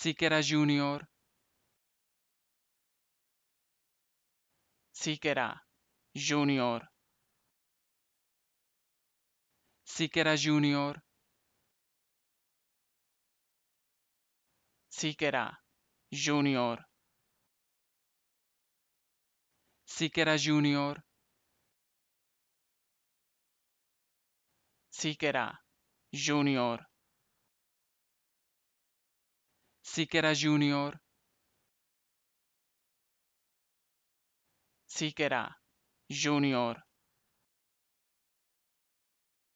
Sikera junior. Sí junior. Sikera junior. Sí junior. Sí junior. junior. Sikera Junior, Sikera Junior.